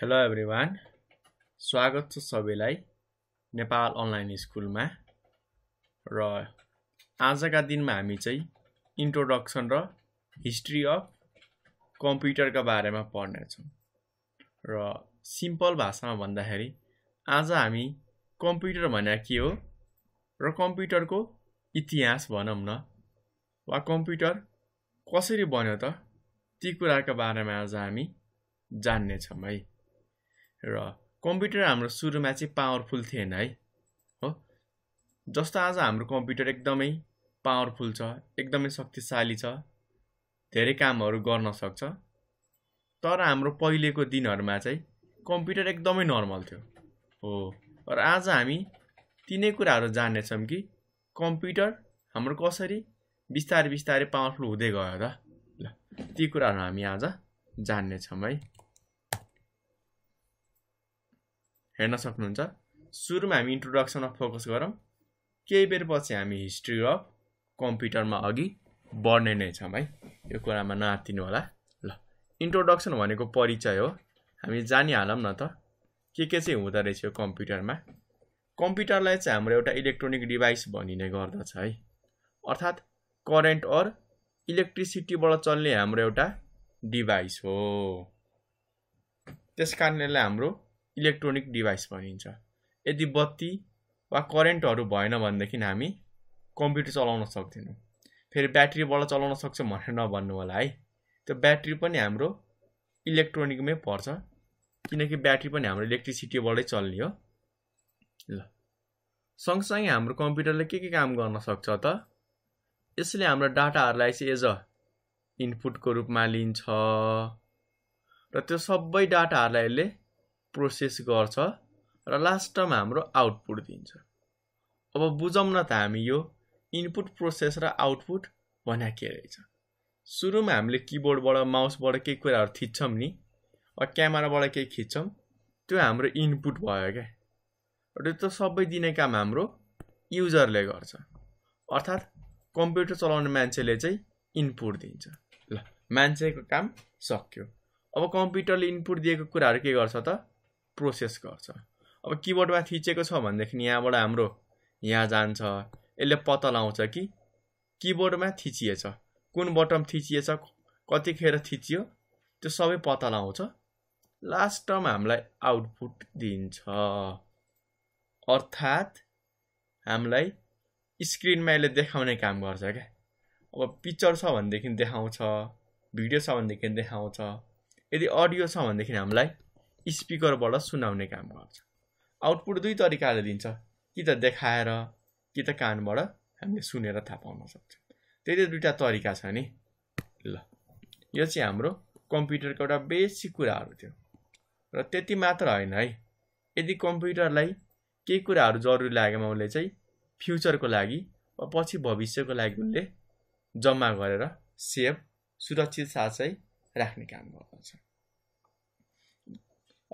hello everyone स्वागत छ सबैलाई नेपाल अनलाइन स्कुलमा र आजका दिनमा हामी चाहिँ इन्ट्रोडक्सन र हिस्ट्री अफ कम्प्युटरका बारेमा पढ्नेछौँ र सिम्पल भाषामा भन्दाखेरि आज हामी कम्प्युटर भनेर के हो र कम्प्युटरको इतिहास भनौँ न वा कम्प्युटर कसरी बन्यो त ती कुराका बारेमा आज हामी जान्नेछौँ है र कम्प्युटर हाम्रो सुरुमा चाहिँ पावरफुल थिएन है हो जस्तो आज हाम्रो कम्प्युटर एकदमै पावरफुल छ एकदमै शक्तिशाली छ धेरै कामहरू गर्न सक्छ तर हाम्रो पहिलेको दिनहरूमा चाहिँ कम्प्युटर एकदमै नर्मल थियो हो र आज हामी तिनै कुराहरू जान्नेछौँ कि कम्प्युटर हाम्रो कसरी बिस्तारै बिस्तारै पावरफुल हुँदै गयो त ल ती कुराहरू हामी आज जान्नेछौँ है हेर्न सक्नुहुन्छ सुरुमा हामी इन्ट्रोडक्सनमा फोकस गरौँ केही बेर पछि हामी हिस्ट्री अफ कम्प्युटरमा अघि बढ्ने नै छौँ है यो कुरामा नआतिनु होला ल इन्ट्रोडक्सन भनेको परिचय हो हामी जानिहालौँ न त के के चाहिँ हुँदो रहेछ यो कम्प्युटरमा कम्प्युटरलाई चाहिँ हाम्रो एउटा इलेक्ट्रोनिक डिभाइस भनिने गर्दछ है अर्थात् करेन्ट अर इलेक्ट्रिसिटीबाट चल्ने हाम्रो एउटा डिभाइस हो त्यस कारणले हाम्रो इलेक्ट्रोनिक डिभाइस भनिन्छ यदि बत्ती वा करेन्टहरू भएन भनेदेखि हामी कम्प्युटर चलाउन सक्दैनौँ फेरि ब्याट्रीबाट चलाउन सक्छौँ भनेर नभन्नु होला है त्यो ब्याट्री पनि हाम्रो इलेक्ट्रोनिकमै पर्छ किनकि ब्याट्री पनि हाम्रो इलेक्ट्रिसिटीबाटै चल्ने हो ल सँगसँगै हाम्रो कम्प्युटरले के के काम गर्न सक्छ त यसले हाम्रो डाटाहरूलाई चाहिँ एज अ इनपुटको रूपमा लिन्छ र त्यो सबै डाटाहरूलाई यसले प्रोसेस गर्छ र लास्टमा हाम्रो आउटपुट दिन्छ अब बुझौँ न त हामी यो इनपुट प्रोसेस र आउटपुट भन्या के रहेछ सुरुमा हामीले किबोर्डबाट माउसबाट केही कुराहरू थिच्छौँ नि वा क्यामेराबाट केही खिच्छौँ त्यो हाम्रो इनपुट भयो क्या र त्यो सबै दिने काम हाम्रो युजरले गर्छ अर्थात् कम्प्युटर चलाउने मान्छेले चाहिँ इनपुट दिन्छ ल मान्छेको काम सक्यो अब कम्प्युटरले इनपुट दिएको कुराहरू के गर्छ त प्रोसेस गर्छ अब किबोर्डमा थिचेको छ भनेदेखि यहाँबाट हाम्रो यहाँ जान्छ यसले पत्ता लगाउँछ कि किबोर्डमा थिचिएछ कुन बटम थिचिएछ कतिखेर थिचियो त्यो सबै पत्ता लगाउँछ लास्ट टर्म हामीलाई आउटपुट दिन्छ अर्थात् हामीलाई स्क्रिनमा यसले देखाउने काम गर्छ क्या अब पिक्चर छ भनेदेखि देखाउँछ भिडियो छ भनेदेखि देखाउँछ यदि अडियो छ भनेदेखि हामीलाई स्पिकरबाट सुनाउने काम गर्छ आउटपुट दुई तरिकाले दिन्छ कि त देखाएर कि त कानबाट हामीले सुनेर थाहा पाउन सक्छौँ त्यही त दुइटा तरिका छ नि ल यो चाहिँ हाम्रो कम्प्युटरको एउटा बेसिक कुराहरू थियो र त्यति मात्र होइन है यदि कम्प्युटरलाई केही कुराहरू जरुरी लागेमा उसले चाहिँ फ्युचरको लागि वा पछि भविष्यको लागि उसले जम्मा गरेर सेभ सुरक्षित साथै राख्ने काम गर्दछ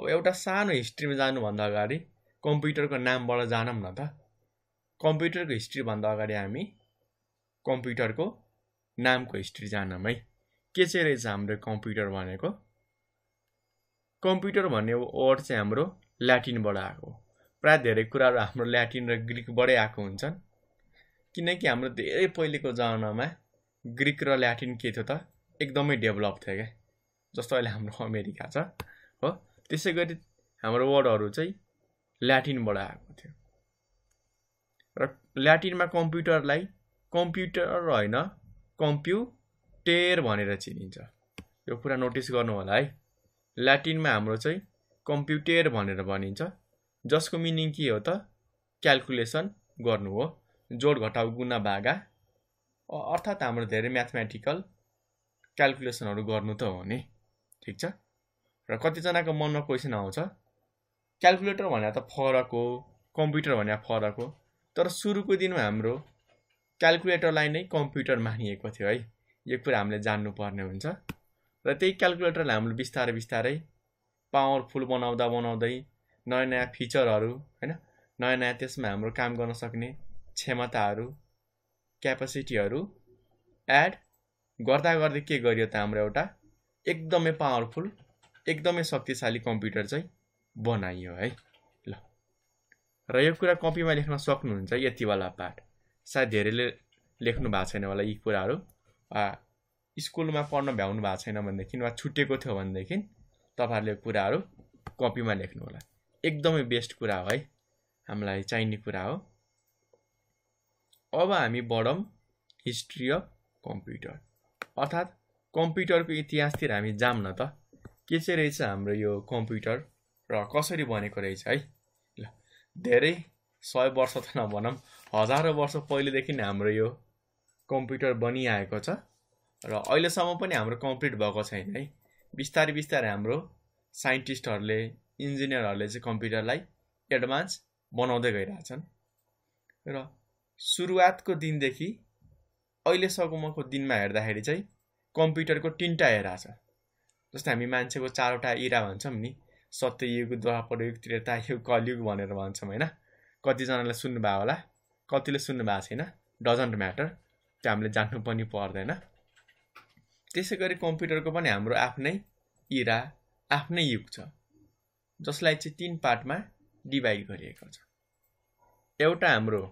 अब एउटा सानो हिस्ट्रीमा जानुभन्दा अगाडि कम्प्युटरको नामबाट जानौँ न त कम्प्युटरको हिस्ट्रीभन्दा अगाडि हामी कम्प्युटरको नामको हिस्ट्री जानौँ है के चाहिँ रहेछ हाम्रो कम्प्युटर भनेको कम्प्युटर भन्ने वर्ड चाहिँ हाम्रो ल्याटिनबाट आएको प्रायः धेरै कुराहरू हाम्रो ल्याटिन र ग्रिकबाटै आएको हुन्छन् किनकि हाम्रो धेरै पहिलेको जमानामा ग्रिक र ल्याटिन के थियो त एकदमै डेभलप थियो क्या जस्तो अहिले हाम्रो अमेरिका छ हो त्यसै गरी हाम्रो वर्डहरू चाहिँ ल्याटिनबाट आएको थियो र ल्याटिनमा कम्प्युटरलाई कम्प्युटर होइन कम्प्युटेर भनेर चिनिन्छ यो कुरा नोटिस गर्नु होला है ल्याटिनमा हाम्रो चाहिँ कम्प्युटेर भनेर भनिन्छ जसको मिनिङ के हो त क्यालकुलेसन गर्नु हो जोड घटाउ गुना भागा अर्थात् हाम्रो धेरै म्याथमेटिकल क्यालकुलेसनहरू गर्नु त हो नि ठिक छ र कतिजनाको मनमा क्वेसन आउँछ क्यालकुलेटर भनेर त फरक हो कम्प्युटर भने फरक हो तर सुरुको दिनमा हाम्रो क्यालकुलेटरलाई नै कम्प्युटर मानिएको थियो है यो कुरा हामीले जान्नुपर्ने हुन्छ र त्यही क्यालकुलेटरलाई हामीले बिस्तारै बिस्तारै पावरफुल बनाउँदा बनाउँदै नयाँ नयाँ फिचरहरू होइन नयाँ नयाँ त्यसमा हाम्रो काम गर्न सक्ने क्षमताहरू क्यापेसिटीहरू एड गर्दा गर्दै के गरियो त हाम्रो एउटा एकदमै पावरफुल एकदमै शक्तिशाली कम्प्युटर चाहिँ बनाइयो है ल र यो कुरा कपीमा लेख्न सक्नुहुन्छ यतिवाला बेला पाठ सायद धेरैले लेख्नु भएको छैन होला यी कुराहरू स्कुलमा पढ्न भ्याउनु भएको छैन भनेदेखि वा छुटेको थियो भनेदेखि तपाईँहरूले कुराहरू कपीमा लेख्नु होला एकदमै बेस्ट कुरा हो है हामीलाई चाहिने कुरा हो अब हामी बढौँ हिस्ट्री अफ कम्प्युटर अर्थात् कम्प्युटरको इतिहासतिर हामी जाम न त के चाहिँ रहेछ हाम्रो यो कम्प्युटर र कसरी बनेको रहेछ है ल धेरै सय वर्ष त नभनौँ हजारौँ वर्ष पहिलेदेखि हाम्रो यो कम्प्युटर बनिआएको छ र अहिलेसम्म पनि हाम्रो कम्प्लिट भएको छैन है बिस्तारै बिस्तारै हाम्रो साइन्टिस्टहरूले इन्जिनियरहरूले चाहिँ कम्प्युटरलाई एडभान्स बनाउँदै गइरहेछन् र सुरुवातको दिनदेखि अहिलेसम्मको दिनमा हेर्दाखेरि चाहिँ कम्प्युटरको तिनवटा हेरा छ जस्तै हामी मान्छेको चारवटा इरा भन्छौँ नि सत्ययुग द्वापरयुग युग कलयुग भनेर भन्छौँ होइन कतिजनाले सुन्नुभयो होला कतिले सुन्नु भएको छैन डजन्ट म्याटर त्यो हामीले जान्नु पनि पर्दैन त्यसै गरी कम्प्युटरको पनि हाम्रो आफ्नै इरा आफ्नै युग छ जसलाई चाहिँ तिन पार्टमा डिभाइड गरिएको छ एउटा हाम्रो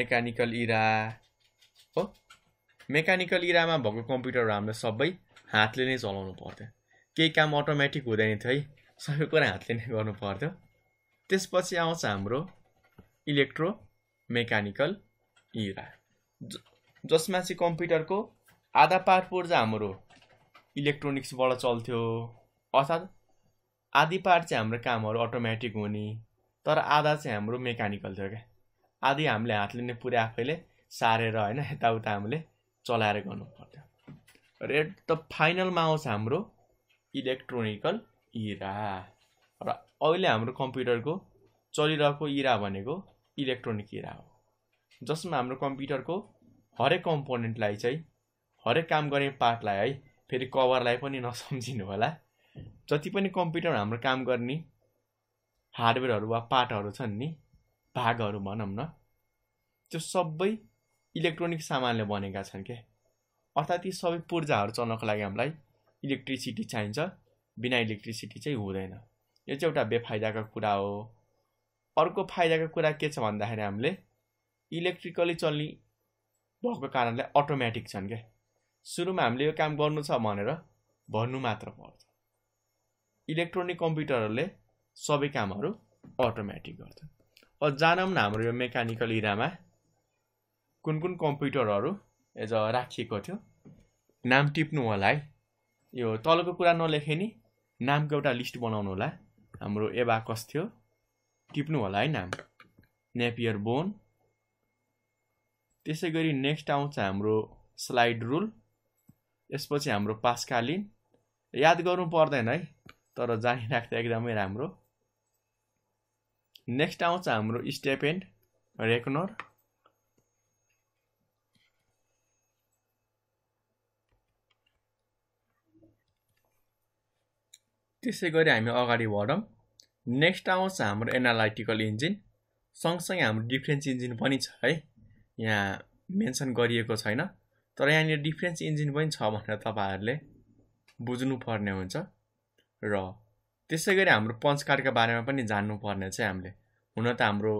मेकानिकल इरा हो मेकानिकल इरामा भएको कम्प्युटरहरू हाम्रो सबै हातले नै चलाउनु पर्थ्यो केही काम अटोमेटिक हुँदैन थियो है सबै कुरा हातले नै गर्नु पर्थ्यो त्यसपछि आउँछ हाम्रो इलेक्ट्रो मेकानिकल इरा जसमा चाहिँ कम्प्युटरको आधा पार्ट पूर्जा हाम्रो इलेक्ट्रोनिक्सबाट चल्थ्यो अर्थात् आधी पार्ट चाहिँ हाम्रो कामहरू अटोमेटिक हुने तर आधा चाहिँ हाम्रो मेकानिकल थियो क्या आधी हामीले हातले नै पुरै आफैले सारेर होइन यताउता हामीले चलाएर गर्नु पर्थ्यो रेड त फाइनलमा आउँछ हाम्रो इलेक्ट्रोनिकल इरा र अहिले हाम्रो कम्प्युटरको चलिरहेको इरा भनेको इलेक्ट्रोनिक इरा हो जसमा हाम्रो कम्प्युटरको हरेक कम्पोनेन्टलाई चाहिँ हरेक काम गर्ने पार्टलाई है फेरि कभरलाई पनि नसम्झिनु होला जति पनि कम्प्युटर हाम्रो काम गर्ने हार्डवेयरहरू वा पार्टहरू छन् नि भागहरू भनौँ न त्यो सबै इलेक्ट्रोनिक सामानले बनेका छन् क्या अर्थात् यी सबै पूर्जाहरू चल्नको लागि हामीलाई इलेक्ट्रिसिटी चाहिन्छ बिना इलेक्ट्रिसिटी चाहिँ हुँदैन यो चाहिँ एउटा बेफाइदाको कुरा हो अर्को फाइदाको कुरा के छ भन्दाखेरि हामीले इलेक्ट्रिकली चल्ने भएको कारणले अटोमेटिक छन् क्या सुरुमा हामीले यो काम गर्नु छ भनेर भन्नु मात्र पर्छ इलेक्ट्रोनिक कम्प्युटरहरूले सबै कामहरू अटोमेटिक गर्छ अब जानौँ न हाम्रो यो मेकानिकल इरामा कुन कुन कम्प्युटरहरू एज अ राखिएको थियो नाम टिप्नु होला है यो तलको कुरा नलेखे नि नामको एउटा लिस्ट बनाउनु होला हाम्रो एबाकस थियो टिप्नु होला है नाम नेपियर बोन त्यसै गरी नेक्स्ट आउँछ हाम्रो स्लाइड रुल यसपछि हाम्रो पास्कालिन याद गर्नु पर्दैन है तर राख्दा एकदमै राम्रो नेक्स्ट आउँछ हाम्रो स्टेपेन्ड रेकनर त्यसै गरी हामी अगाडि बढौँ नेक्स्ट आउँछ हाम्रो एनालाइटिकल इन्जिन सँगसँगै हाम्रो डिफ्रेन्स इन्जिन पनि छ है यहाँ मेन्सन गरिएको छैन तर यहाँनिर डिफ्रेन्स इन्जिन पनि छ भनेर तपाईँहरूले बुझ्नुपर्ने हुन्छ र त्यसै गरी हाम्रो पञ्चकारका बारेमा पनि जान्नुपर्ने चाहिँ हामीले हुन त हाम्रो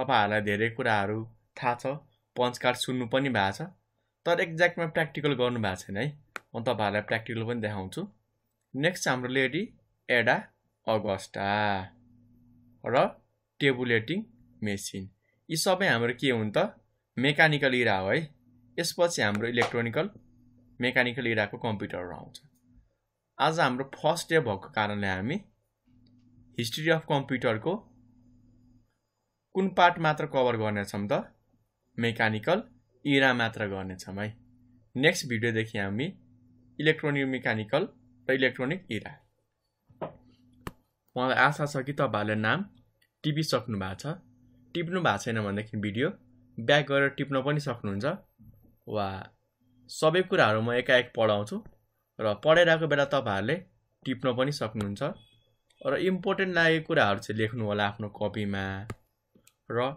तपाईँहरूलाई धेरै कुराहरू थाहा छ पञ्चकार सुन्नु पनि भएको छ तर एक्ज्याक्टमा प्र्याक्टिकल गर्नु भएको छैन है म तपाईँहरूलाई प्र्याक्टिकल पनि देखाउँछु नेक्स्ट हाम्रो लेडी एडा अगस्टा र टेबुलेटिङ मेसिन यी सबै हाम्रो के हुन् त मेकानिकल इरा हो है यसपछि हाम्रो इलेक्ट्रोनिकल मेकानिकल इराको कम्प्युटरहरू आउँछ आज हाम्रो फर्स्ट डे भएको कारणले हामी हिस्ट्री अफ कम्प्युटरको कुन पार्ट मात्र कभर गर्नेछौँ त मेकानिकल इरा मात्र गर्नेछौँ है नेक्स्ट भिडियोदेखि हामी इलेक्ट्रोनिक मेकानिकल र इलेक्ट्रोनिक इरा मलाई आशा छ कि तपाईँहरूले नाम टिपिसक्नु भएको छ टिप्नु भएको छैन भनेदेखि भिडियो ब्याक गरेर टिप्न पनि सक्नुहुन्छ वा सबै कुराहरू म एकाएक पढाउँछु र पढाइरहेको बेला तपाईँहरूले टिप्न पनि सक्नुहुन्छ र इम्पोर्टेन्ट लागेको कुराहरू चाहिँ लेख्नु होला आफ्नो कपीमा र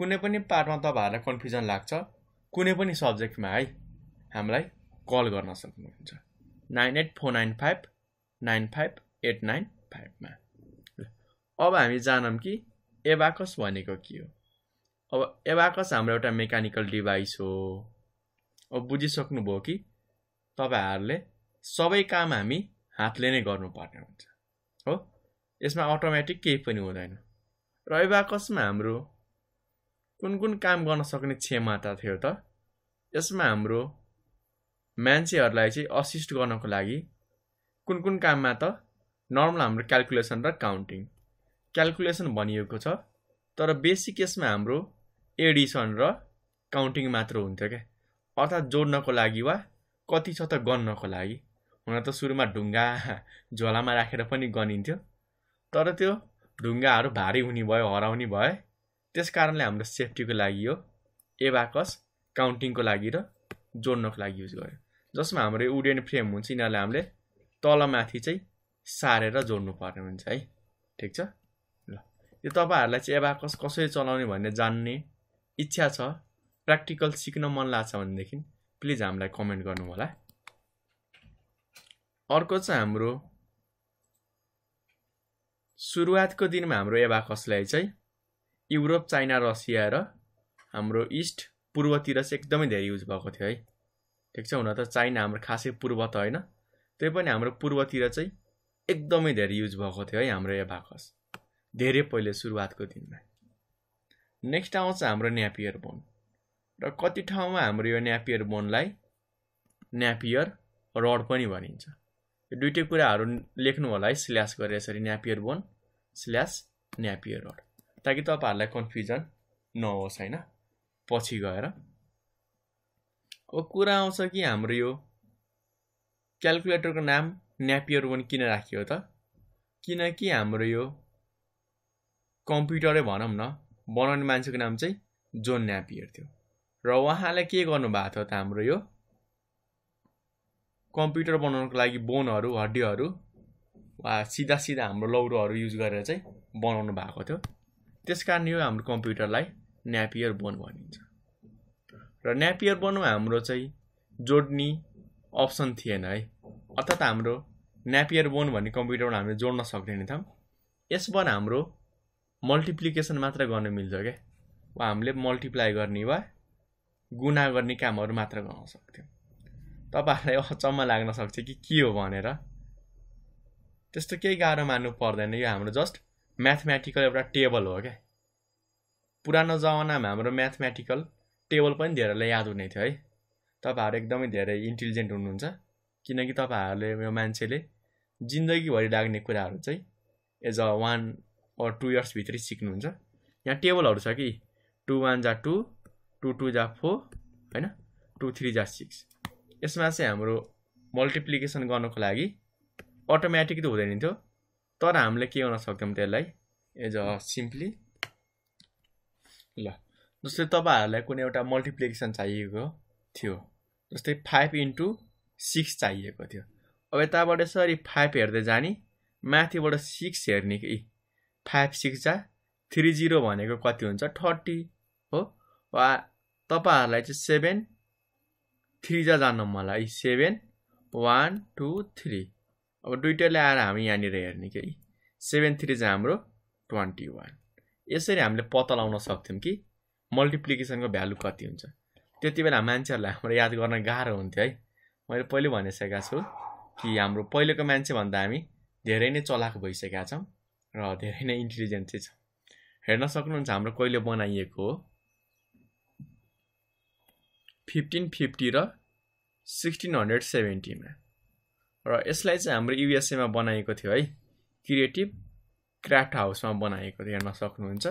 कुनै पनि पार्टमा तपाईँहरूलाई कन्फ्युजन लाग्छ कुनै पनि सब्जेक्टमा है हामीलाई कल गर्न सक्नुहुन्छ nine eight four nine five nine five eight nine फाइभमा अब हामी जानौँ कि एबाकस भनेको के हो अब एबाकस हाम्रो एउटा मेकानिकल डिभाइस हो अब बुझिसक्नुभयो कि तपाईँहरूले सबै काम हामी हातले नै गर्नुपर्ने हुन्छ हो यसमा अटोमेटिक केही पनि हुँदैन र एबाकसमा हाम्रो कुन कुन काम गर्न सक्ने क्षमता थियो त यसमा हाम्रो मान्छेहरूलाई चाहिँ असिस्ट गर्नको लागि कुन कुन काममा त नर्मल हाम्रो क्यालकुलेसन र काउन्टिङ क्यालकुलेसन भनिएको छ तर बेसिक यसमा हाम्रो एडिसन र काउन्टिङ मात्र हुन्थ्यो क्या अर्थात् जोड्नको लागि वा कति छ त गन्नको लागि हुन त सुरुमा ढुङ्गा झोलामा राखेर पनि गनिन्थ्यो तर त्यो ढुङ्गाहरू भारी हुने भयो हराउने भए त्यस कारणले हाम्रो सेफ्टीको लागि यो एभाकस काउन्टिङको लागि र जोड्नको लागि युज गर्यो जसमा हाम्रो उडेन फ्रेम हुन्छ यिनीहरूलाई हामीले तलमाथि चाहिँ सारेर जोड्नुपर्ने हुन्छ है ठिक छ ल यो तपाईँहरूलाई चाहिँ एबाकस कसरी चलाउने भन्ने जान्ने इच्छा छ प्र्याक्टिकल सिक्न मन लाग्छ भनेदेखि प्लिज हामीलाई कमेन्ट गर्नु होला अर्को चाहिँ हाम्रो सुरुवातको दिनमा हाम्रो एबाकसलाई चाहिँ युरोप चाइना रसिया र हाम्रो इस्ट पूर्वतिर चाहिँ एकदमै धेरै युज भएको थियो है ठिक छ हुन त चाइना हाम्रो खासै पूर्व त होइन त्यही पनि हाम्रो पूर्वतिर चाहिँ एकदमै धेरै युज भएको थियो है हाम्रो यो भाकस धेरै पहिले सुरुवातको दिनमा नेक्स्ट आउँछ हाम्रो न्यापियर बोन र कति ठाउँमा हाम्रो यो न्यापियर बोनलाई न्यापियर रड पनि भनिन्छ यो दुइटै कुराहरू लेख्नु होला है स्ल्यास गरेर यसरी Napier bone slash Napier rod ताकि तपाईँहरूलाई कन्फ्युजन नहोस् होइन पछि गएर अब कुरा आउँछ कि हाम्रो यो क्यालकुलेटरको नाम न्यापियर वान किन राखियो त किनकि हाम्रो यो कम्प्युटरै भनौँ न बनाउने मान्छेको नाम चाहिँ जोन न्यापियर थियो र उहाँले के गर्नुभएको थियो त हाम्रो यो कम्प्युटर बनाउनको लागि बोनहरू हड्डीहरू वा सिधा सिधा हाम्रो लौरोहरू युज गरेर चाहिँ बनाउनु भएको थियो त्यस कारण यो हाम्रो कम्प्युटरलाई न्यापियर बोन भनिन्छ र न्यापियर बनोमा हाम्रो चाहिँ जोड्ने अप्सन थिएन है अर्थात् हाम्रो न्यापियर बोन भन्ने कम्प्युटरमा हामीले जोड्न सक्दैन थियौँ यसबाट हाम्रो मल्टिप्लिकेसन मात्र गर्न मिल्छ क्या वा हामीले मल्टिप्लाई गर्ने वा गुना गर्ने कामहरू मात्र गर्न सक्थ्यौँ तपाईँहरूलाई अचम्म लाग्न सक्छ कि के हो भनेर त्यस्तो केही गाह्रो मान्नु पर्दैन यो हाम्रो जस्ट म्याथमेटिकल एउटा टेबल हो क्या पुरानो जमानामा हाम्रो म्याथमेटिकल टेबल पनि धेरैलाई याद हुने थियो है तपाईँहरू एकदमै धेरै इन्टेलिजेन्ट हुनुहुन्छ किनकि तपाईँहरूले यो मान्छेले जिन्दगीभरि लाग्ने कुराहरू चाहिँ as a one or two इयर्सभित्रै सिक्नुहुन्छ यहाँ टेबलहरू छ कि टु वान जा टू टू टू जा फोर होइन टू थ्री जा सिक्स यसमा चाहिँ हाम्रो मल्टिप्लिकेसन गर्नुको लागि अटोमेटिक त हुँदैन थियो तर हामीले के गर्न सक्थ्यौँ त्यसलाई एज अ सिम्पली ल जस्तै तपाईँहरूलाई कुनै एउटा मल्टिप्लिकेसन चाहिएको थियो जस्तै फाइभ इन्टु सिक्स चाहिएको थियो अब यताबाट यसरी फाइभ हेर्दै जाने माथिबाट सिक्स हेर्ने कि फाइभ सिक्स जा थ्री जिरो भनेको कति हुन्छ थर्टी हो वा तपाईँहरूलाई चाहिँ सेभेन थ्री जा जानु मलाई सेभेन वान टू थ्री अब दुइटैले आएर हामी यहाँनिर हेर्ने कि सेभेन थ्री जा हाम्रो ट्वेन्टी वान यसरी हामीले पत्ता लगाउन सक्थ्यौँ कि मल्टिप्लिकेसनको भ्यालु कति हुन्छ त्यति बेला मान्छेहरूलाई हाम्रो याद गर्न गाह्रो हुन्थ्यो है मैले पहिले भनिसकेको छु कि हाम्रो पहिलेको मान्छेभन्दा हामी धेरै नै चलाक भइसकेका छौँ र धेरै नै इन्टेलिजेन्ट चाहिँ छ हेर्न सक्नुहुन्छ हाम्रो कहिले बनाइएको हो फिफ्टिन फिफ्टी र सिक्सटिन हन्ड्रेड सेभेन्टीमा र यसलाई चाहिँ हाम्रो युएसएमा बनाएको थियो है क्रिएटिभ क्राफ्ट हाउसमा बनाएको हेर्न सक्नुहुन्छ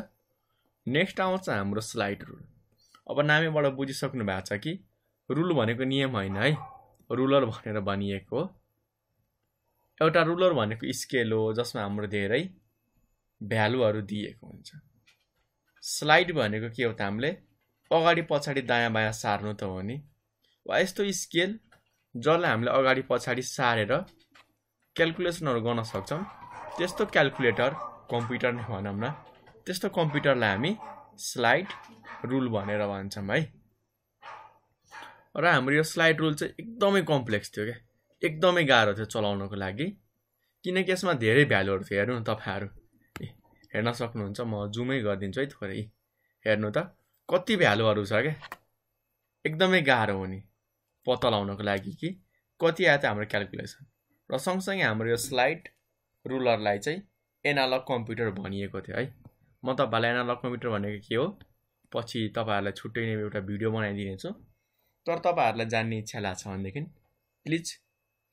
नेक्स्ट आउँछ हाम्रो स्लाइड रुल अब नामेबाट बुझिसक्नु भएको छ कि रुल भनेको नियम होइन है रुलर भनेर भनिएको एउटा रुलर भनेको स्केल हो जसमा हाम्रो धेरै भ्यालुहरू दिएको हुन्छ स्लाइड भनेको के हो त हामीले अगाडि पछाडि दायाँ बायाँ सार्नु त हो नि वा यस्तो स्केल जसलाई हामीले अगाडि पछाडि सारेर क्यालकुलेसनहरू गर्न सक्छौँ त्यस्तो क्यालकुलेटर कम्प्युटर नै भनौँ न त्यस्तो कम्प्युटरलाई हामी स्लाइड रुल भनेर भन्छौँ है र हाम्रो यो स्लाइड रुल चाहिँ एकदमै कम्प्लेक्स थियो क्या एकदमै गाह्रो थियो चलाउनको लागि किनकि यसमा धेरै भ्यालुहरू थियो हेर्नु तपाईँहरू हेर्न सक्नुहुन्छ म जुमै गरिदिन्छु है थोरै हेर्नु त कति भ्यालुहरू छ क्या एकदमै गाह्रो हो नि पत्ता लगाउनको लागि कि कति आयो त हाम्रो क्यालकुलेसन र सँगसँगै हाम्रो यो स्लाइड रुलरलाई चाहिँ एनालग कम्प्युटर भनिएको थियो है म तपाईँहरूलाई एनालग कम्प्युटर भनेको के हो पछि तपाईँहरूलाई छुट्टै नै एउटा भिडियो बनाइदिनेछु तर तपाईँहरूलाई जान्ने इच्छा लाग्छ भनेदेखि प्लिज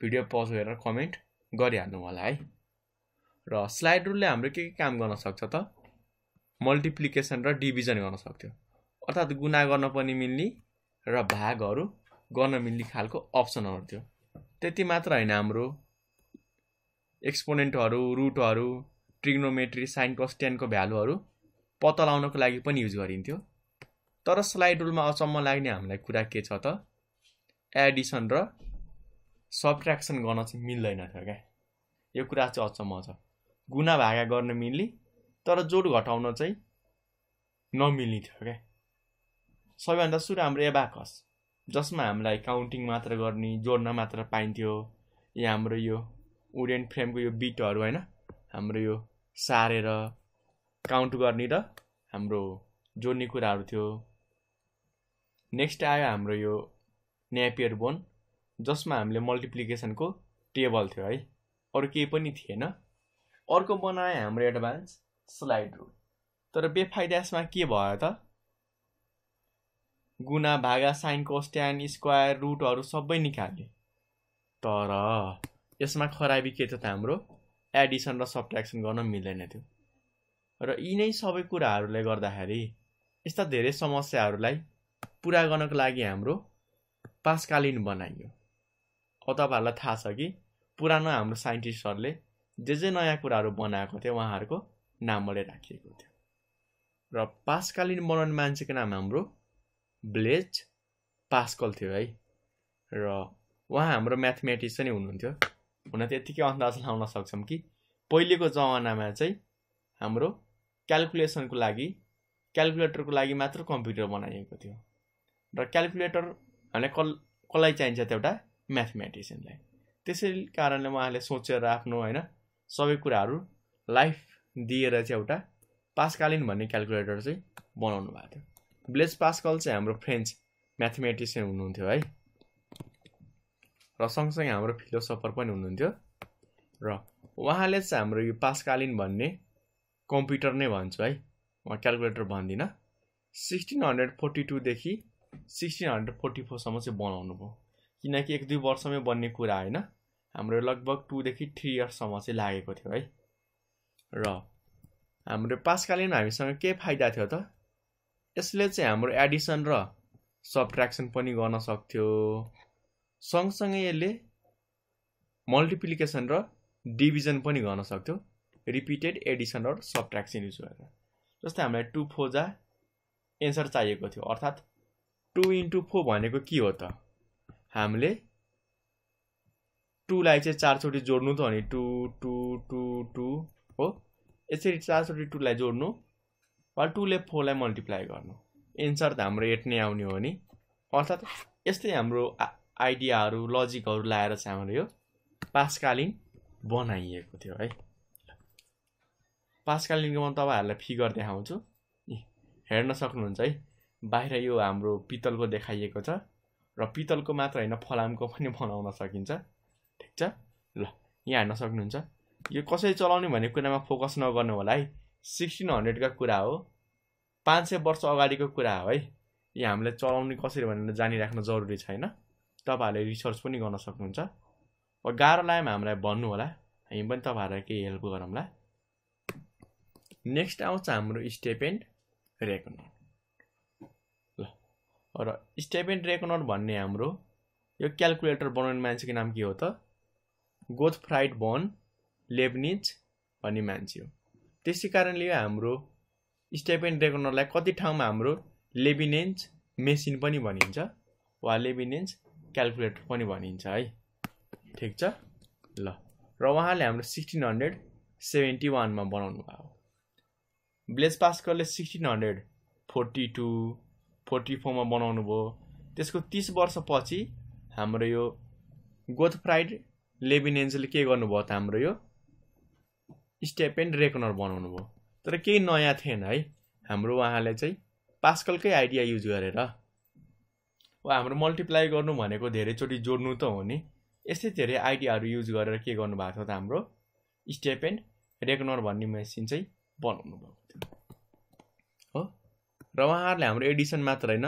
भिडियो पज गरेर कमेन्ट गरिहाल्नु होला है र स्लाइड रुलले हाम्रो के के काम गर्न सक्छ त मल्टिप्लिकेसन र डिभिजन गर्न सक्थ्यो अर्थात् गुना गर्न पनि मिल्ने र भागहरू गर्न मिल्ने खालको अप्सनहरू थियो त्यति मात्र होइन हाम्रो एक्सपोनेन्टहरू रुटहरू ट्रिग्नोमेट्री साइन कस टेनको भ्यालुहरू पत्ता लगाउनको लागि पनि युज गरिन्थ्यो तर स्लाइड रुलमा अचम्म लाग्ने हामीलाई कुरा के छ त एडिसन र सब्ट्र्याक्सन गर्न चाहिँ मिल्दैन थियो क्या यो कुरा चाहिँ अचम्म छ गुना भागा गर्न मिल्ने तर जोड घटाउन चाहिँ नमिल्ने थियो क्या सबैभन्दा सुरु हाम्रो एबाकस जसमा हामीलाई काउन्टिङ मात्र गर्ने जोड्न मात्र पाइन्थ्यो या हाम्रो यो वुडेन फ्रेमको यो बिटहरू होइन हाम्रो यो सारेर काउन्ट गर्ने र हाम्रो जोड्ने कुराहरू थियो नेक्स्ट आयो हाम्रो यो नेपियर बोन जसमा हामीले मल्टिप्लिकेसनको टेबल थियो है अरू केही पनि थिएन अर्को बनायो हाम्रो एडभान्स स्लाइड रुल तर बेफाइदा यसमा के भयो त गुना भागा साइन कोस्ट्यान स्क्वायर रुटहरू सबै निकाल्यो तर यसमा खराबी के थियो त हाम्रो एडिसन र सब्ट्र्याक्सन गर्न मिल्दैन थियो र यिनै सबै कुराहरूले गर्दाखेरि यस्ता धेरै समस्याहरूलाई पुरा गर्नको लागि हाम्रो पासकालीन बनाइयो अब तपाईँहरूलाई थाहा छ कि पुरानो हाम्रो साइन्टिस्टहरूले जे जे नयाँ कुराहरू बनाएको थियो उहाँहरूको नामबाटै राखिएको थियो र पासकालीन बनाउने मान्छेको नाम हाम्रो ब्लेज पास्कल थियो है र उहाँ हाम्रो म्याथमेटिसियनै हुनुहुन्थ्यो हुन त्यत्तिकै अन्दाज लाउन सक्छौँ कि पहिलेको जमानामा चाहिँ हाम्रो क्यालकुलेसनको लागि क्यालकुलेटरको लागि मात्र कम्प्युटर बनाइएको थियो र क्यालकुलेटर भने कल कसलाई चाहिन्छ त एउटा म्याथमेटिसियनलाई त्यसै कारणले उहाँले सोचेर आफ्नो होइन सबै कुराहरू लाइफ दिएर चाहिँ एउटा पास्कालिन भन्ने क्यालकुलेटर चाहिँ बनाउनु भएको थियो ब्लेज पास्कल चाहिँ हाम्रो फ्रेन्च म्याथमेटिसियन हुनुहुन्थ्यो है र सँगसँगै हाम्रो फिलोसफर पनि हुनुहुन्थ्यो र उहाँले चाहिँ हाम्रो यो पास्कालिन भन्ने कम्प्युटर नै भन्छु है म क्यालकुलेटर भन्दिनँ सिक्सटिन हन्ड्रेड फोर्टी टूदेखि सिक्सटिन हन्ड्रेड फोर्टी फोरसम्म चाहिँ बनाउनु भयो किनकि एक दुई वर्षमै बन्ने कुरा होइन हाम्रो लगभग टूदेखि थ्री इयर्ससम्म चाहिँ लागेको थियो है र हाम्रो पासकालीन हामीसँग के फाइदा थियो त यसले चाहिँ हाम्रो एडिसन र सब्ट्र्याक्सन पनि गर्न सक्थ्यो सँगसँगै यसले मल्टिप्लिकेसन र डिभिजन पनि गर्न सक्थ्यो रिपिटेड एडिसन र सब्ट्राक्सन युज गरेर जस्तै हामीलाई टु फोर जा एन्सर चाहिएको थियो अर्थात् टु इन्टु फोर भनेको के हो त हामीले टुलाई चाहिँ चारचोटि जोड्नु त हो नि टु टु टु टु हो यसरी चारचोटि टुलाई जोड्नु वा टुले फोरलाई मल्टिप्लाई गर्नु एन्सर त हाम्रो एट नै आउने हो नि अर्थात् यस्तै हाम्रो आइडियाहरू लजिकहरू लाएर चाहिँ हाम्रो यो पासकालीन बनाइएको थियो है पासकालीनको म तपाईँहरूलाई फिगर देखाउँछु हेर्न सक्नुहुन्छ है बाहिर यो हाम्रो पितलको देखाइएको छ र पितलको मात्र होइन फलामको पनि बनाउन सकिन्छ ठिक छ ल यहाँ हेर्न सक्नुहुन्छ यो कसरी चलाउने भन्ने कुरामा फोकस नगर्नु होला है सिक्सटिन हन्ड्रेडका कुरा हो पाँच सय वर्ष अगाडिको कुरा हो है यो हामीलाई चलाउने कसरी भनेर जानिराख्नु जरुरी छैन तपाईँहरूले रिसर्च पनि गर्न सक्नुहुन्छ गाह्रो लाग्यो हामीलाई भन्नु होला हामी पनि तपाईँहरूलाई केही हेल्प गरौँला नेक्स्ट आउँछ हाम्रो स्टेप एन्ड रेकनोट ल र स्टेप एन्ड भन्ने हाम्रो यो क्यालकुलेटर बनाउने मान्छेको नाम के हो त गोथ फ्राइड बन लेबनिज भन्ने मान्छे हो त्यसै कारणले यो हाम्रो स्टेप एन्ड रेकनरलाई कति ठाउँमा हाम्रो लेबिनेन्स मेसिन पनि भनिन्छ वा लेबिनेन्स क्यालकुलेटर पनि भनिन्छ है ठिक छ ल र उहाँले हाम्रो सिक्सटिन हन्ड्रेड सेभेन्टी वानमा बनाउनु भयो ब्लेस पास्करले sixteen hundred forty two forty फोरमा बनाउनु भयो त्यसको तिस वर्षपछि हाम्रो यो गोथफ्राइड लेबिनेन्सले के गर्नुभयो त हाम्रो यो स्टेप एन्ड रेकनर बनाउनु भयो तर केही नयाँ थिएन है हाम्रो उहाँले चाहिँ पास्कलकै आइडिया युज गरेर वा हाम्रो मल्टिप्लाई गर्नु भनेको धेरैचोटि जोड्नु त हो नि यस्तै धेरै आइडियाहरू युज गरेर के गर्नुभएको थियो त हाम्रो स्टेप एन्ड रेकनर भन्ने मेसिन चाहिँ बनाउनु भएको थियो हो र उहाँहरूले हाम्रो एडिसन मात्र होइन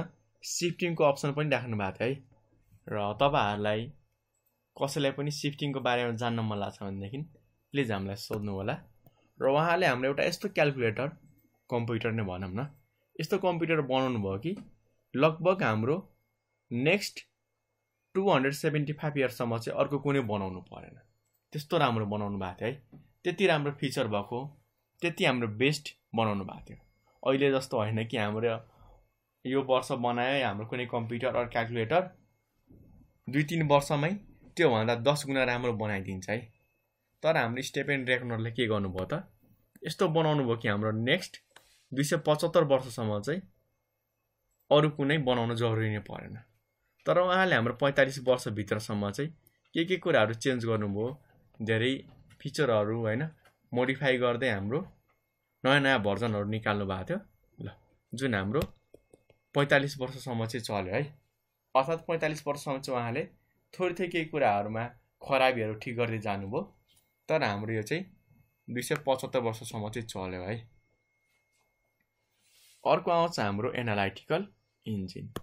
सिफ्टिङको अप्सन पनि राख्नु भएको थियो है र तपाईँहरूलाई कसैलाई पनि सिफ्टिङको बारेमा जान्न मन लाग्छ भनेदेखि प्लिज हामीलाई सोध्नु होला र उहाँहरूले हाम्रो एउटा यस्तो क्यालकुलेटर कम्प्युटर नै भनौँ न यस्तो कम्प्युटर बनाउनु भयो कि लगभग हाम्रो next two hundred seventy five इयर्ससम्म चाहिँ अर्को कुनै बनाउनु परेन त्यस्तो राम्रो बनाउनु भएको थियो है त्यति राम्रो फिचर भएको त्यति हाम्रो बेस्ट बनाउनु भएको थियो अहिले जस्तो होइन कि हाम्रो यो वर्ष बनायो हाम्रो कुनै कम्प्युटर अरू क्यालकुलेटर दुई तिन वर्षमै त्योभन्दा दस गुणा राम्रो बनाइदिन्छ है तर हाम्रो स्टेप एन्ड रेकनरले के गर्नुभयो त यस्तो बनाउनु भयो कि हाम्रो नेक्स्ट दुई सय पचहत्तर वर्षसम्म चाहिँ अरू कुनै बनाउनु जरुरी नै परेन तर उहाँले हाम्रो पैँतालिस वर्षभित्रसम्म चाहिँ के के कुराहरू चेन्ज गर्नुभयो धेरै फिचरहरू होइन मोडिफाई गर्दै हाम्रो नयाँ नयाँ भर्जनहरू निकाल्नु भएको थियो ल जुन हाम्रो पैँतालिस वर्षसम्म चाहिँ चल्यो है अर्थात् पैँतालिस वर्षसम्म चाहिँ उहाँले थोरै थोरै केही कुराहरूमा खराबीहरू ठिक गर्दै जानुभयो तर हाम्रो यो चाहिँ दुई सय पचहत्तर वर्षसम्म चाहिँ चल्यो है अर्को आउँछ हाम्रो एनालाइटिकल इन्जिन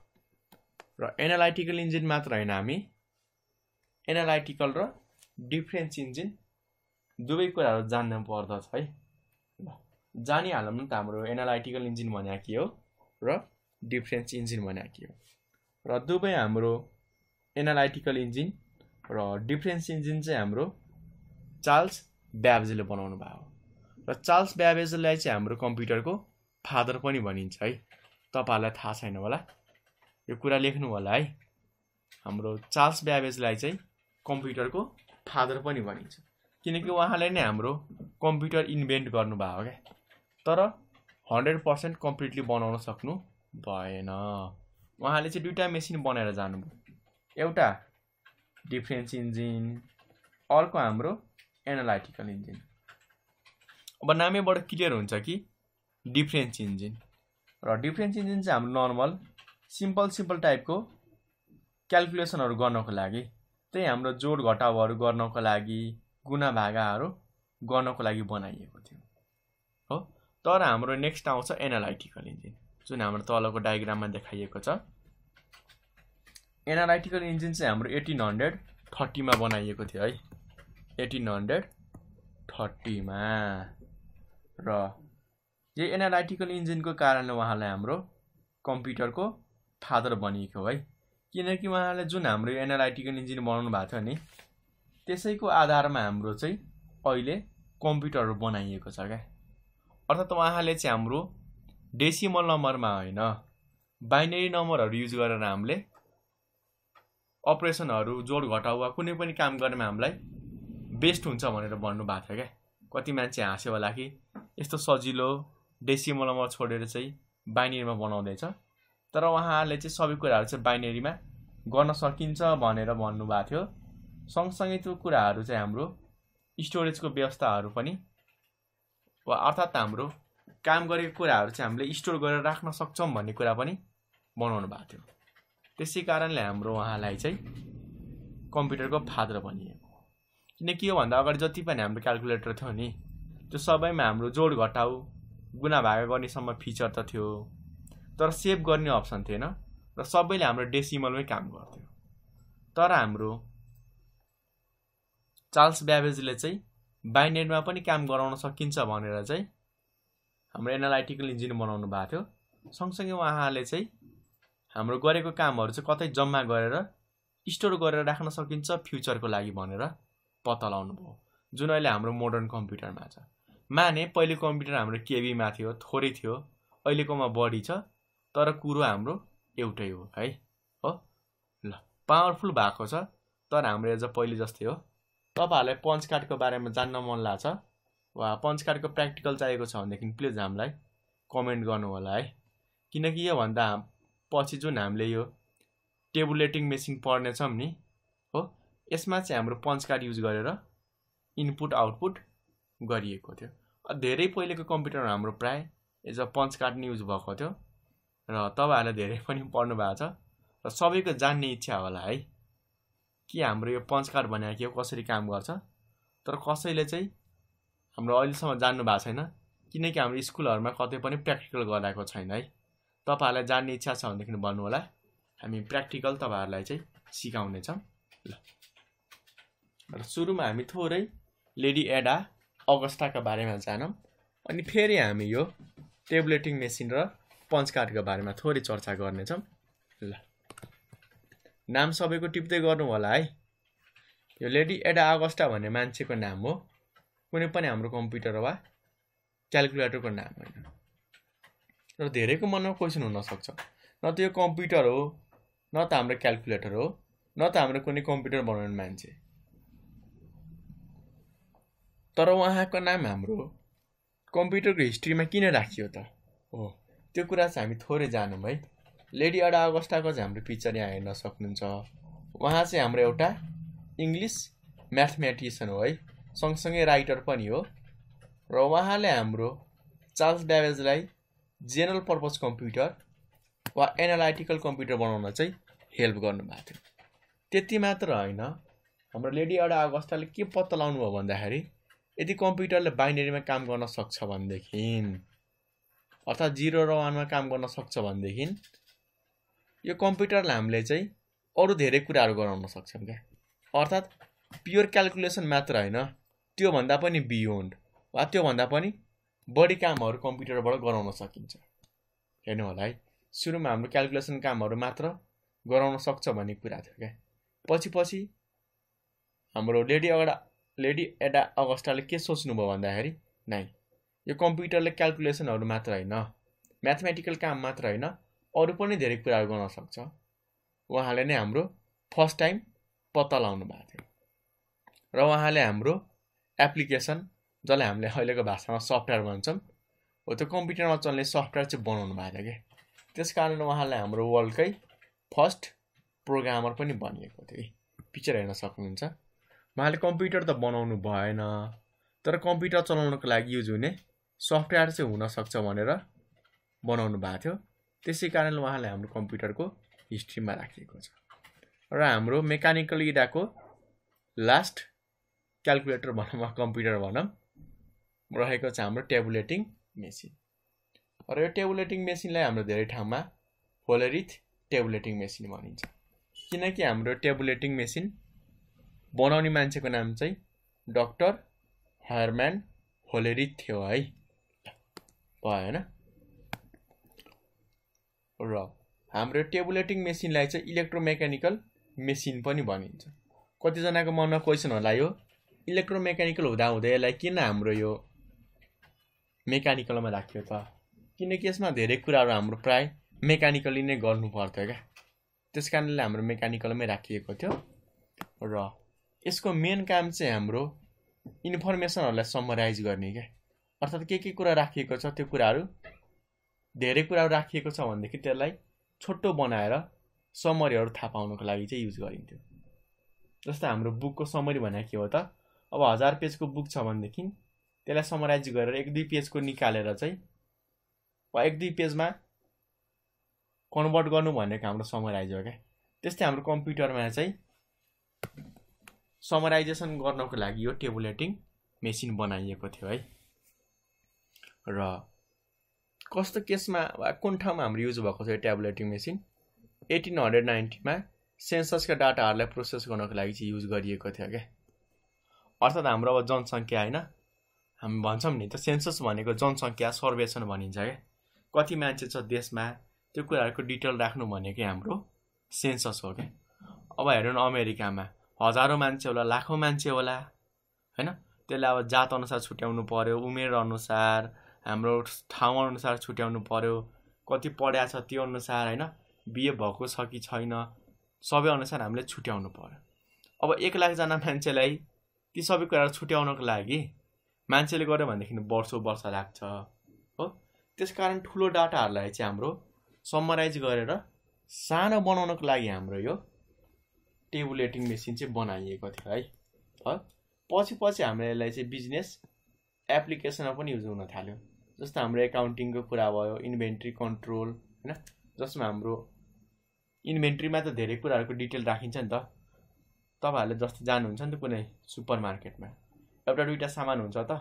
र एनालाइटिकल इन्जिन मात्र होइन हामी एनालाइटिकल र डिफ्रेन्स इन्जिन दुवै कुराहरू जान्न पर्दछ है ल जानिहालौँ न त हाम्रो एनालाइटिकल इन्जिन भने के हो र डिफ्रेन्स इन्जिन भने के हो र दुवै हाम्रो एनालाइटिकल इन्जिन र डिफ्रेन्स इन्जिन चाहिँ हाम्रो चार्ल्स ब्याबेजले बनाउनु भएको र चार्ल्स ब्याबेजलाई चाहिँ हाम्रो कम्प्युटरको फादर पनि भनिन्छ है तपाईँहरूलाई थाहा छैन होला यो कुरा लेख्नु होला है हाम्रो चार्ल्स ब्याबेजलाई चाहिँ कम्प्युटरको फादर पनि भनिन्छ किनकि उहाँले नै हाम्रो कम्प्युटर इन्भेन्ट गर्नुभयो क्या तर हन्ड्रेड पर्सेन्ट कम्प्लिटली बनाउन सक्नु भएन उहाँले चाहिँ दुइटा मेसिन बनाएर जानुभयो एउटा डिफ्रेन्स इन्जिन अर्को हाम्रो एनालाइटिकल इन्जिन अब नामैबाट क्लियर हुन्छ कि डिफ्रेन्स इन्जिन र डिफ्रेन्स इन्जिन चाहिँ हाम्रो नर्मल सिम्पल सिम्पल टाइपको क्यालकुलेसनहरू गर्नको लागि त्यही हाम्रो जोड घटाउहरू गर्नको लागि गुना भागाहरू गर्नको लागि बनाइएको थियो हो तर हाम्रो नेक्स्ट आउँछ एनालाइटिकल इन्जिन जुन हाम्रो तलको डायग्राममा देखाइएको छ एनालाइटिकल इन्जिन चाहिँ हाम्रो एटिन हन्ड्रेड थर्टीमा बनाइएको थियो है एटिन हन्ड्रेड थर्टीमा र यही एनालाइटिकल इन्जिनको कारणले उहाँलाई हाम्रो कम्प्युटरको फादर भनिएको है किनकि उहाँले जुन हाम्रो एनालाइटिकल इन्जिन बनाउनु भएको थियो नि त्यसैको आधारमा हाम्रो चाहिँ अहिले कम्प्युटरहरू बनाइएको छ क्या अर्थात् उहाँले चाहिँ हाम्रो डेसिमल नम्बरमा होइन बाइनेरी नम्बरहरू युज गरेर हामीले अपरेसनहरू जोड घटाउ वा कुनै पनि काम गर्नेमा हामीलाई बेस्ट हुन्छ भनेर भन्नुभएको थियो क्या कति मान्छे हाँस्यो होला कि यस्तो सजिलो डेसिमल नम्बर छोडेर चाहिँ बाइनेरीमा बनाउँदैछ तर उहाँले चाहिँ सबै कुराहरू चाहिँ बाइनेरीमा गर्न सकिन्छ भनेर भन्नुभएको थियो सँगसँगै त्यो कुराहरू चाहिँ हाम्रो स्टोरेजको व्यवस्थाहरू पनि वा अर्थात् हाम्रो काम गरेको कुराहरू चाहिँ हामीले स्टोर गरेर राख्न सक्छौँ भन्ने कुरा पनि बनाउनु भएको थियो त्यसै कारणले हाम्रो उहाँलाई चाहिँ कम्प्युटरको फादर भनिएको किनकि योभन्दा अगाडि जति पनि हाम्रो क्यालकुलेटर थियो नि त्यो सबैमा हाम्रो जोड घटाउ गुना भाग गर्नेसम्म फिचर त थियो तर सेभ गर्ने अप्सन थिएन र सबैले हाम्रो डेसिमलमै काम गर्थ्यो तर हाम्रो चार्ल्स ब्याबेजले चाहिँ बाइनेडमा पनि काम गराउन सकिन्छ भनेर चाहिँ हाम्रो एनालाइटिकल इन्जिन बनाउनु भएको थियो सँगसँगै उहाँले चाहिँ हाम्रो गरेको कामहरू चाहिँ कतै जम्मा गरेर स्टोर गरेर राख्न सकिन्छ फ्युचरको लागि भनेर पत्ता लगाउनु भयो जुन अहिले हाम्रो मोडर्न कम्प्युटरमा छ माने पहिले कम्प्युटर हाम्रो केबीमा थियो थोरै थियो अहिलेकोमा बढी छ तर कुरो हाम्रो एउटै हो है हो ल पावरफुल भएको छ तर हाम्रो एज अ पहिले जस्तै हो तपाईँहरूलाई पन्च कार्डको बारेमा जान्न मन लाग्छ वा पन्च कार्डको प्र्याक्टिकल चाहिएको छ भनेदेखि प्लिज हामीलाई कमेन्ट गर्नु होला है किनकि योभन्दा पछि जुन हामीले यो टेबुलेटिङ मेसिन पढ्नेछौँ नि हो यसमा चाहिँ हाम्रो पन्च कार्ड युज गरेर इनपुट आउटपुट गरिएको थियो धेरै पहिलेको कम्प्युटर हाम्रो प्रायः एज अ पन्च कार्ड नै युज भएको थियो र तपाईँहरूले धेरै पनि पढ्नु भएको छ र सबैको जान्ने इच्छा होला है कि हाम्रो यो पञ्चकार भनेको के हो कसरी काम गर्छ तर कसैले चाहिँ हाम्रो अहिलेसम्म जान्नु भएको छैन किनकि हाम्रो स्कुलहरूमा कतै पनि प्र्याक्टिकल गराएको छैन है तपाईँहरूलाई जान्ने इच्छा छ भनेदेखि भन्नु होला हामी प्र्याक्टिकल तपाईँहरूलाई चाहिँ सिकाउनेछौँ ल र सुरुमा हामी थोरै लेडी एडा अगस्टाका बारेमा जानौँ अनि फेरि हामी यो टेब्लेटिङ मेसिन र पञ्चकारको बारेमा थोरै चर्चा गर्नेछौँ ल नाम सबैको टिप्दै गर्नु होला है यो लेडी एडा अगस्टा भन्ने मान्छेको नाम हो कुनै पनि हाम्रो कम्प्युटर वा क्यालकुलेटरको नाम होइन र धेरैको मनमा क्वेसन हुनसक्छ न त यो कम्प्युटर हो न त हाम्रो क्यालकुलेटर हो न त हाम्रो कुनै कम्प्युटर बनाउने मान्छे तर उहाँको नाम हाम्रो कम्प्युटरको हिस्ट्रीमा किन राखियो त हो त्यो कुरा चाहिँ हामी थोरै जानौँ है लेडी अडा अगस्टाको चाहिँ हाम्रो पिक्चर यहाँ हेर्न सक्नुहुन्छ उहाँ चाहिँ हाम्रो एउटा इङ्ग्लिस म्याथमेटिसियन हो है सँगसँगै राइटर पनि हो र उहाँले हाम्रो चार्ल्स ब्याबेजलाई जेनरल पर्पज कम्प्युटर वा एनालाइटिकल कम्प्युटर बनाउन चाहिँ हेल्प गर्नुभएको थियो त्यति मात्र होइन हाम्रो लेडी अडा अगस्टाले के पत्ता लगाउनु भयो भन्दाखेरि यदि कम्प्युटरले बाइनेरीमा काम गर्न सक्छ भनेदेखि अर्थात् जिरो र वानमा काम गर्न सक्छ भनेदेखि यो कम्प्युटरलाई हामीले चाहिँ अरू धेरै कुराहरू गराउन सक्छौँ क्या अर्थात् प्योर क्यालकुलेसन मात्र होइन त्योभन्दा पनि बियोन्ड वा त्योभन्दा पनि बढी कामहरू कम्प्युटरबाट गराउन सकिन्छ हेर्नु होला है सुरुमा हाम्रो क्यालकुलेसन कामहरू मात्र गराउन सक्छ भन्ने कुरा थियो क्या पछि पछि हाम्रो लेडी अगडा लेडी एडा अगस्टाले के सोच्नुभयो भन्दाखेरि नाइँ यो कम्प्युटरले क्यालकुलेसनहरू मात्र होइन म्याथमेटिकल काम मात्र होइन अरू पनि धेरै कुराहरू गर्न सक्छ उहाँले नै हाम्रो फर्स्ट टाइम पत्ता लाउनु भएको थियो र उहाँले हाम्रो एप्लिकेसन जसलाई हामीले अहिलेको भाषामा सफ्टवेयर भन्छौँ हो त्यो कम्प्युटरमा चल्ने सफ्टवेयर चाहिँ बनाउनु भएको थियो कि त्यस कारण उहाँलाई हाम्रो वर्ल्डकै फर्स्ट प्रोग्रामर पनि बनिएको थियो पिक्चर हेर्न सक्नुहुन्छ उहाँले कम्प्युटर त बनाउनु भएन तर कम्प्युटर चलाउनको लागि युज हुने सफ्टवेयर चाहिँ हुनसक्छ भनेर बनाउनु भएको थियो त्यसै कारणले उहाँले हाम्रो कम्प्युटरको हिस्ट्रीमा राखिएको छ र हाम्रो मेकानिकल इडाको लास्ट क्यालकुलेटर भनौँ वा कम्प्युटर भनौँ रहेको छ हाम्रो टेबुलेटिङ मेसिन र यो टेबुलेटिङ मेसिनलाई हाम्रो धेरै ठाउँमा होलरिथ टेबुलेटिङ मेसिन भनिन्छ किनकि हाम्रो टेबुलेटिङ मेसिन बनाउने मान्छेको नाम चाहिँ डक्टर हरम्यान होलेरिथ थियो है भयो होइन र हाम्रो टेबुलेटिङ मेसिनलाई चाहिँ इलेक्ट्रोमेकानिकल मेसिन पनि भनिन्छ कतिजनाको मनमा क्वेसन होला यो इलेक्ट्रोमेकानिकल हुँदाहुँदै यसलाई किन हाम्रो यो मेकानिकलमा राख्यो त किनकि यसमा धेरै कुराहरू हाम्रो प्राय मेकानिकली नै गर्नु पर्थ्यो क्या त्यस कारणले हाम्रो मेकानिकलमै राखिएको थियो र यसको मेन काम चाहिँ हाम्रो इन्फर्मेसनहरूलाई समराइज गर्ने क्या अर्थात् के के कुरा राखिएको छ त्यो कुराहरू धेरै कुराहरू राखिएको छ भनेदेखि त्यसलाई छोटो बनाएर समरीहरू थाहा पाउनको लागि चाहिँ युज गरिन्थ्यो जस्तै हाम्रो बुकको समरी भनेको के हो त अब हजार पेजको बुक छ भनेदेखि त्यसलाई समराइज गरेर एक दुई पेजको निकालेर चाहिँ वा एक दुई पेजमा कन्भर्ट गर्नु भनेको हाम्रो समराइज हो क्या त्यस्तै हाम्रो कम्प्युटरमा चाहिँ समराइजेसन गर्नको लागि यो टेबुलेटिङ मेसिन बनाइएको थियो है र कस्तो केसमा वा कुन ठाउँमा हाम्रो युज भएको छ यो ट्याब्लेटिङ मेसिन एटिन हन्ड्रेड नाइन्टीमा सेन्ससका डाटाहरूलाई प्रोसेस गर्नको लागि चाहिँ युज गरिएको थियो क्या अर्थात् हाम्रो अब जनसङ्ख्या होइन हामी भन्छौँ नि त सेन्सस भनेको जनसङ्ख्या सर्वेक्षण भनिन्छ क्या कति मान्छे छ देशमा त्यो कुराहरूको डिटेल राख्नु भनेकै हाम्रो सेन्सस हो क्या अब हेरौँ न अमेरिकामा हजारौँ मान्छे होला लाखौँ मान्छे होला होइन त्यसलाई अब जातअनुसार छुट्याउनु पऱ्यो उमेर अनुसार हाम्रो ठाउँअनुसार छुट्याउनु पऱ्यो कति पढ्या छ त्यो अनुसार होइन बिए भएको छ कि छैन सबै अनुसार हामीले छुट्याउनु पऱ्यो अब एक लाखजना मान्छेलाई ती सबै कुराहरू छुट्याउनको लागि मान्छेले गर्यो भनेदेखि वर्षौँ वर्ष लाग्छ हो त्यस कारण ठुलो डाटाहरूलाई चाहिँ हाम्रो समराइज गरेर सानो बनाउनको लागि हाम्रो यो टेबुलेटिङ मेसिन चाहिँ बनाइएको थियो है पछि पछि हाम्रो यसलाई चाहिँ बिजनेस एप्लिकेसनमा पनि युज हुन थाल्यो जस्तो हाम्रो एकाउन्टिङको कुरा भयो इन्भेन्ट्री कन्ट्रोल होइन जसमा हाम्रो इन्भेन्ट्रीमा त धेरै कुराहरूको डिटेल राखिन्छ नि त तपाईँहरूले जस्तो जानुहुन्छ नि त कुनै सुपर मार्केटमा एउटा दुइटा सामान हुन्छ त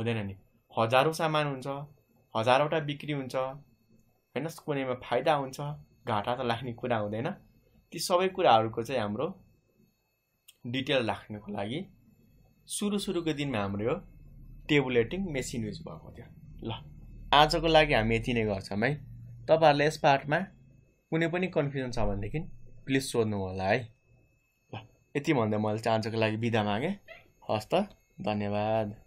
हुँदैन नि हजारौँ सामान हुन्छ हजारवटा बिक्री हुन्छ होइन कुनैमा फाइदा हुन्छ घाटा त लाग्ने कुरा हुँदैन ती सबै कुराहरूको चाहिँ हाम्रो डिटेल राख्नुको लागि सुरु सुरुको दिनमा हाम्रो यो टेबुलेटिङ मेसिन युज भएको थियो ल आजको लागि हामी यति नै गर्छौँ है तपाईँहरूले यस पार्टमा कुनै पनि कन्फ्युजन छ भनेदेखि प्लिज सोध्नु होला है ल यति भन्दा मैले चाहिँ आजको लागि बिदा मागेँ हस् त धन्यवाद